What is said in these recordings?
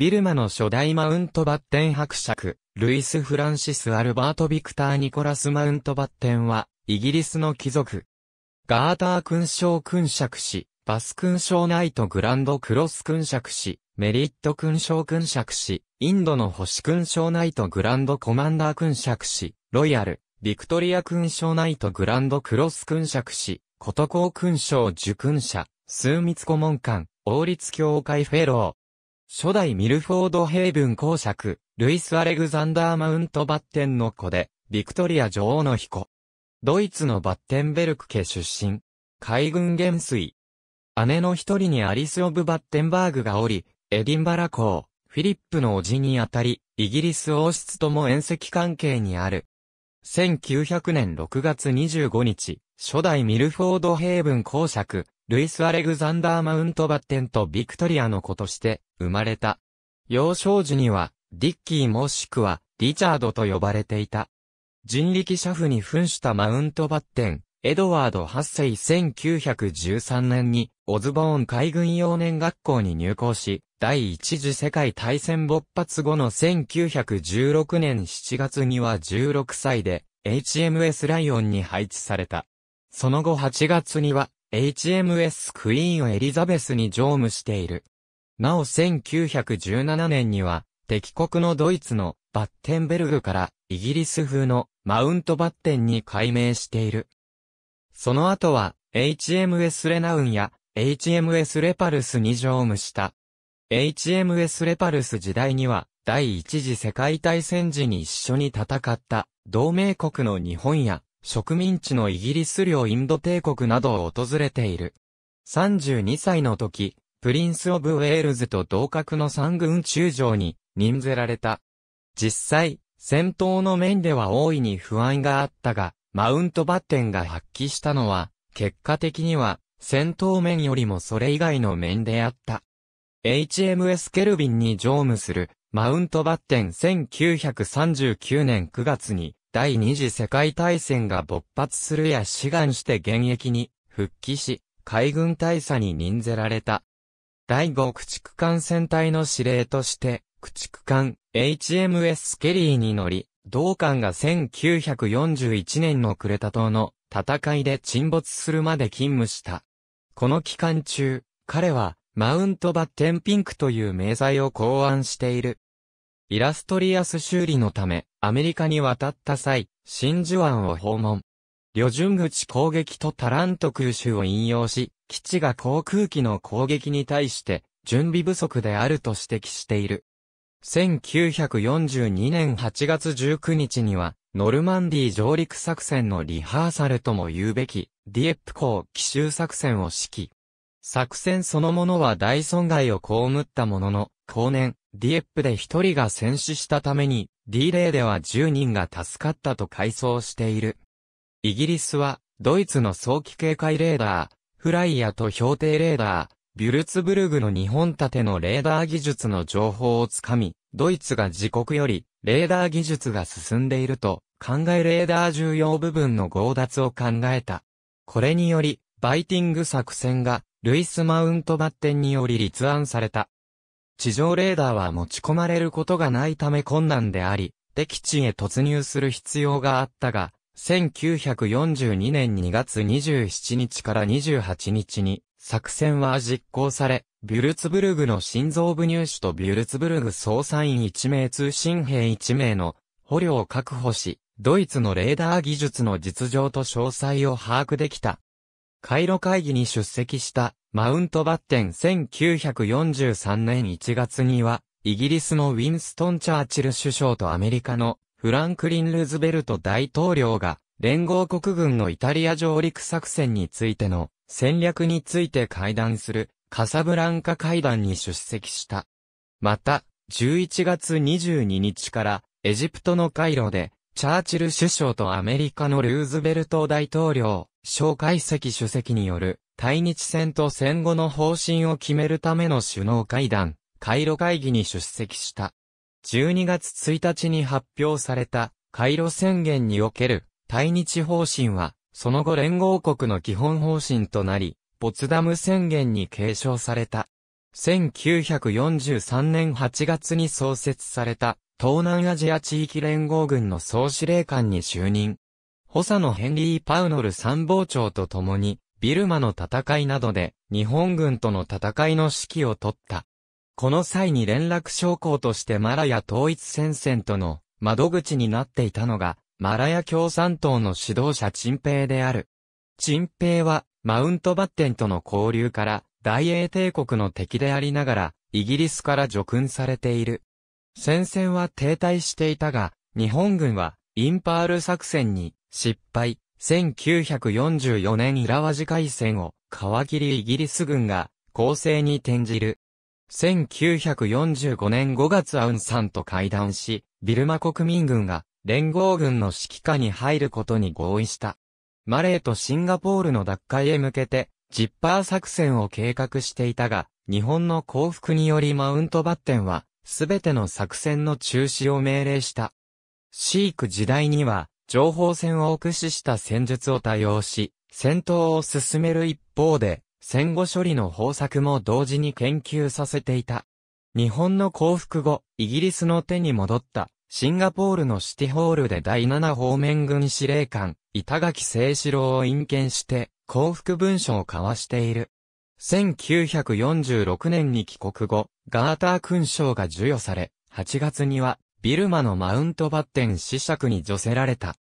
ビルマの初代マウントバッテン伯爵、ルイス・フランシス・アルバート・ビクター・ニコラス・マウントバッテンは、イギリスの貴族。ガーター勲章勲爵士、バス勲章ナイト・グランド・クロス勲爵士、メリット勲章勲爵士、インドの星勲章ナイト・グランド・コマンダー勲爵士、ロイヤル、ビクトリア勲章ナイト・グランド・クロス勲爵士、コトコー勲章受勲者、枢密顧問官、王立協会フェロー、初代ミルフォードヘイブン公爵、ルイス・アレグザンダー・マウント・バッテンの子で、ビクトリア女王の彦。ドイツのバッテンベルク家出身。海軍元帥。姉の一人にアリス・オブ・バッテンバーグがおり、エディンバラ公、フィリップの叔父にあたり、イギリス王室とも遠石関係にある。1900年6月25日、初代ミルフォード・ヘイブン公爵、ルイス・アレグザンダー・マウントバッテンとビクトリアの子として生まれた。幼少時には、ディッキーもしくは、リチャードと呼ばれていた。人力車夫に扮したマウントバッテン、エドワード8世1913年に、オズボーン海軍幼年学校に入校し、第一次世界大戦勃発後の1916年7月には16歳で、HMS ライオンに配置された。その後8月には、HMS クイーンエリザベスに乗務している。なお1917年には、敵国のドイツのバッテンベルグからイギリス風のマウントバッテンに改名している。その後は HMS レナウンや HMS レパルスに乗務した。HMS レパルス時代には第一次世界大戦時に一緒に戦った同盟国の日本や植民地のイギリス領インド帝国などを訪れている。32歳の時、プリンス・オブ・ウェールズと同格の三軍中将に任ぜられた。実際、戦闘の面では大いに不安があったが、マウントバッテンが発揮したのは、結果的には、戦闘面よりもそれ以外の面であった。HMS ケルビンに乗務する、マウントバッテン1939年9月に、第二次世界大戦が勃発するや志願して現役に復帰し、海軍大佐に任ぜられた。第五駆逐艦戦隊の司令として、駆逐艦 HMS ケリーに乗り、同艦が1941年のクレタ島の戦いで沈没するまで勤務した。この期間中、彼はマウントバッテンピンクという名材を考案している。イラストリアス修理のため、アメリカに渡った際、真珠湾を訪問。旅順口攻撃とタラント空襲を引用し、基地が航空機の攻撃に対して、準備不足であると指摘している。1942年8月19日には、ノルマンディ上陸作戦のリハーサルとも言うべき、ディエップ港奇襲作戦を指揮。作戦そのものは大損害を被ったものの、後年、ディエップで1人が戦死したために、D レーでは10人が助かったと回想している。イギリスは、ドイツの早期警戒レーダー、フライヤーと標定レーダー、ビュルツブルグの2本立てのレーダー技術の情報をつかみ、ドイツが自国より、レーダー技術が進んでいると、考えレーダー重要部分の強奪を考えた。これにより、バイティング作戦が、ルイス・マウントバッテンにより立案された。地上レーダーは持ち込まれることがないため困難であり、敵地へ突入する必要があったが、1942年2月27日から28日に、作戦は実行され、ビュルツブルグの心臓部入手とビュルツブルグ捜査員1名通信兵1名の捕虜を確保し、ドイツのレーダー技術の実情と詳細を把握できた。カイロ会議に出席したマウントバッテン1943年1月には、イギリスのウィンストン・チャーチル首相とアメリカのフランクリン・ルーズベルト大統領が、連合国軍のイタリア上陸作戦についての戦略について会談するカサブランカ会談に出席した。また、11月22日からエジプトのカイロでチャーチル首相とアメリカのルーズベルト大統領、小介石主席による、対日戦と戦後の方針を決めるための首脳会談、カイロ会議に出席した。12月1日に発表された、カイロ宣言における、対日方針は、その後連合国の基本方針となり、ボツダム宣言に継承された。1943年8月に創設された東南アジア地域連合軍の総司令官に就任。補佐のヘンリー・パウノル参謀長と共に、ビルマの戦いなどで、日本軍との戦いの指揮を取った。この際に連絡将校としてマラヤ統一戦線との窓口になっていたのが、マラヤ共産党の指導者陳平である。陳平は、マウントバッテンとの交流から、大英帝国の敵でありながら、イギリスから除訓されている。戦線は停滞していたが、日本軍はインパール作戦に失敗。1944年ラワジ海戦を皮切りイギリス軍が攻勢に転じる。1945年5月アウンさんと会談し、ビルマ国民軍が連合軍の指揮下に入ることに合意した。マレーとシンガポールの奪回へ向けて、ジッパー作戦を計画していたが、日本の降伏によりマウントバッテンはすべての作戦の中止を命令した。シーク時代には、情報戦を駆使した戦術を多用し、戦闘を進める一方で、戦後処理の方策も同時に研究させていた。日本の降伏後、イギリスの手に戻った、シンガポールのシティホールで第7方面軍司令官、板垣清志郎を引見して、降伏文書を交わしている。1946年に帰国後、ガーター勲章が授与され、8月には、ビルマのマウントバッテン子爵に除せられた。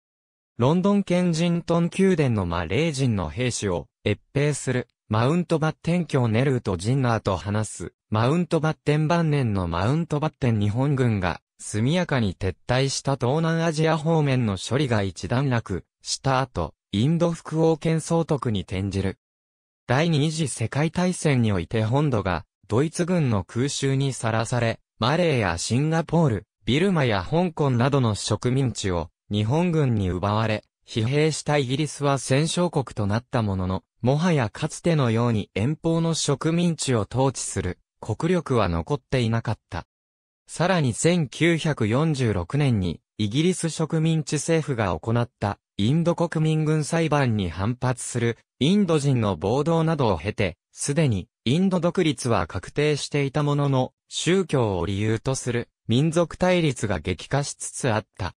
ロンドン県人ジントン宮殿のマレー人の兵士を、越兵する、マウントバッテン卿ネルーとジンナーと話す、マウントバッテン晩年のマウントバッテン日本軍が、速やかに撤退した東南アジア方面の処理が一段落した後、インド副王権総督に転じる。第二次世界大戦において本土がドイツ軍の空襲にさらされ、マレーやシンガポール、ビルマや香港などの植民地を日本軍に奪われ、疲弊したイギリスは戦勝国となったものの、もはやかつてのように遠方の植民地を統治する国力は残っていなかった。さらに1946年にイギリス植民地政府が行ったインド国民軍裁判に反発する、インド人の暴動などを経て、すでに、インド独立は確定していたものの、宗教を理由とする、民族対立が激化しつつあった。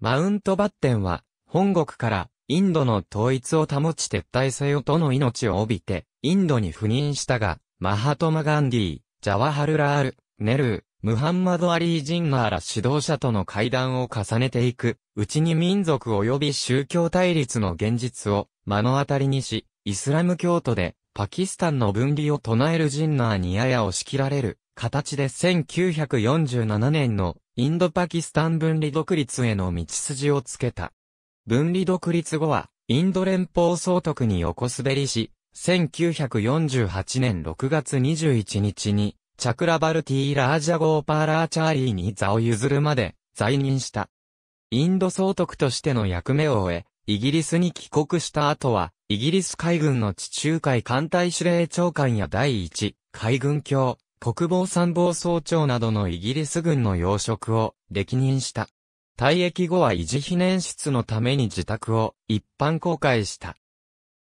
マウントバッテンは、本国から、インドの統一を保ち撤退せよとの命を帯びて、インドに赴任したが、マハトマ・ガンディ、ジャワハルラール、ネルー、ムハンマド・アリー・ジンナーら指導者との会談を重ねていく、うちに民族及び宗教対立の現実を目の当たりにし、イスラム教徒でパキスタンの分離を唱えるジンナーにやや押し切られる形で1947年のインドパキスタン分離独立への道筋をつけた。分離独立後は、インド連邦総督に横滑りし、1948年6月21日にチャクラバルティーラージャゴーパーラーチャーリーに座を譲るまで在任した。インド総督としての役目を終え、イギリスに帰国した後は、イギリス海軍の地中海艦隊司令長官や第一、海軍卿、国防参謀総長などのイギリス軍の要職を歴任した。退役後は維持避難室のために自宅を一般公開した。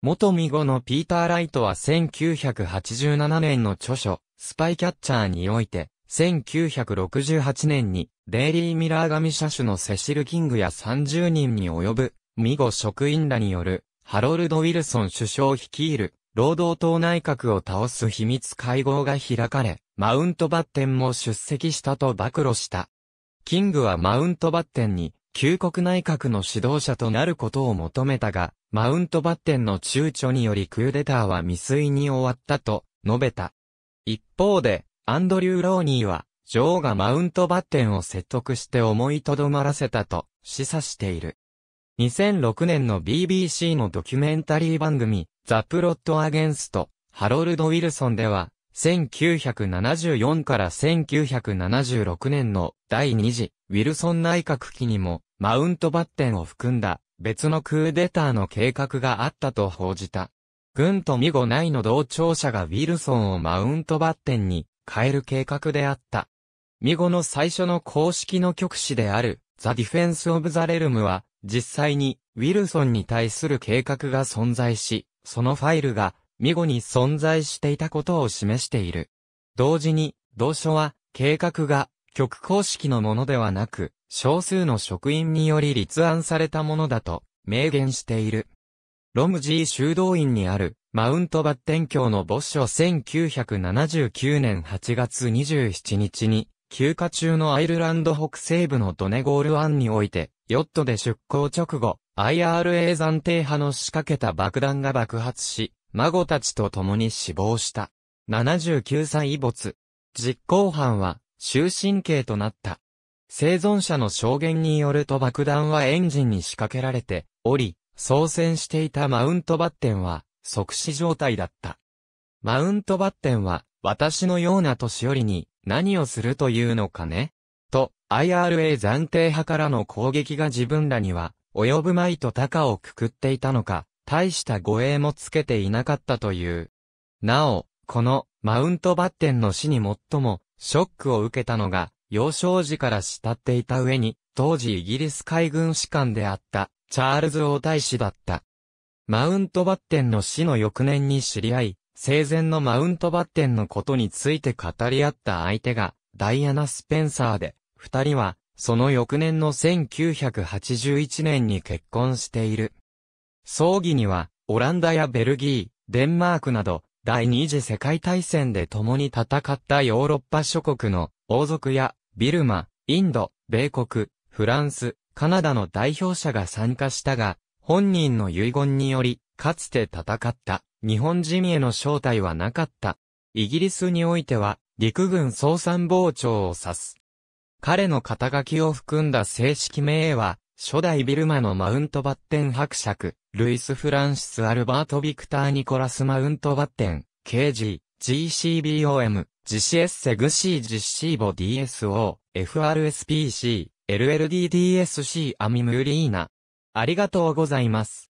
元見後のピーター・ライトは1987年の著書、スパイキャッチャーにおいて、1968年に、デイリー・ミラー紙社主のセシル・キングや30人に及ぶ、ミ後職員らによる、ハロルド・ウィルソン首相率いる、労働党内閣を倒す秘密会合が開かれ、マウントバッテンも出席したと暴露した。キングはマウントバッテンに、旧国内閣の指導者となることを求めたが、マウントバッテンの躊躇によりクーデターは未遂に終わったと述べた。一方で、アンドリュー・ローニーは、女王がマウントバッテンを説得して思いとどまらせたと示唆している。2006年の BBC のドキュメンタリー番組、ザ・プロット・アゲンスト、ハロルド・ウィルソンでは、1974から1976年の第2次ウィルソン内閣期にもマウントバッテンを含んだ別のクーデターの計画があったと報じた。軍とミゴ内の同調者がウィルソンをマウントバッテンに変える計画であった。ミゴの最初の公式の局史であるザ・ディフェンス・オブ・ザ・レルムは実際にウィルソンに対する計画が存在し、そのファイルが見後に存在していたことを示している。同時に、同書は、計画が、局公式のものではなく、少数の職員により立案されたものだと、明言している。ロムジー修道院にある、マウントバッテン教の墓所1979年8月27日に、休暇中のアイルランド北西部のドネゴール湾において、ヨットで出港直後、IRA 暫定派の仕掛けた爆弾が爆発し、孫たちと共に死亡した。79歳遺没。実行犯は、終身刑となった。生存者の証言によると爆弾はエンジンに仕掛けられており、操船していたマウントバッテンは、即死状態だった。マウントバッテンは、私のような年寄りに、何をするというのかねと、IRA 暫定派からの攻撃が自分らには、及ぶまいと高をくくっていたのか、大した護衛もつけていなかったという。なお、この、マウントバッテンの死に最も、ショックを受けたのが、幼少時から慕っていた上に、当時イギリス海軍士官であった、チャールズ王大使だった。マウントバッテンの死の翌年に知り合い、生前のマウントバッテンのことについて語り合った相手が、ダイアナ・スペンサーで、二人は、その翌年の1981年に結婚している。葬儀には、オランダやベルギー、デンマークなど、第二次世界大戦で共に戦ったヨーロッパ諸国の王族やビルマ、インド、米国、フランス、カナダの代表者が参加したが、本人の遺言により、かつて戦った日本人への招待はなかった。イギリスにおいては、陸軍総参謀長を指す。彼の肩書きを含んだ正式名は、初代ビルマのマウントバッテン伯爵、ルイス・フランシス・アルバート・ビクター・ニコラス・マウントバッテン、KG、GCBOM、ジシエッセ・グシージシーボ DSO、FRSPC、LLDDSC アミムーリーナ。ありがとうございます。